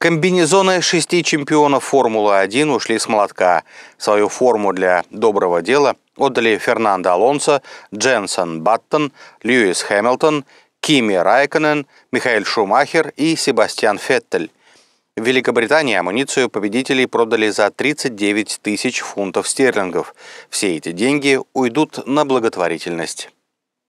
Комбинезоны шести чемпионов Формулы-1 ушли с молотка. Свою форму для доброго дела отдали Фернандо Алонсо, Дженсен Баттон, Льюис Хэмилтон, Кими Райконен, Михаил Шумахер и Себастьян Феттель. В Великобритании амуницию победителей продали за 39 тысяч фунтов стерлингов. Все эти деньги уйдут на благотворительность.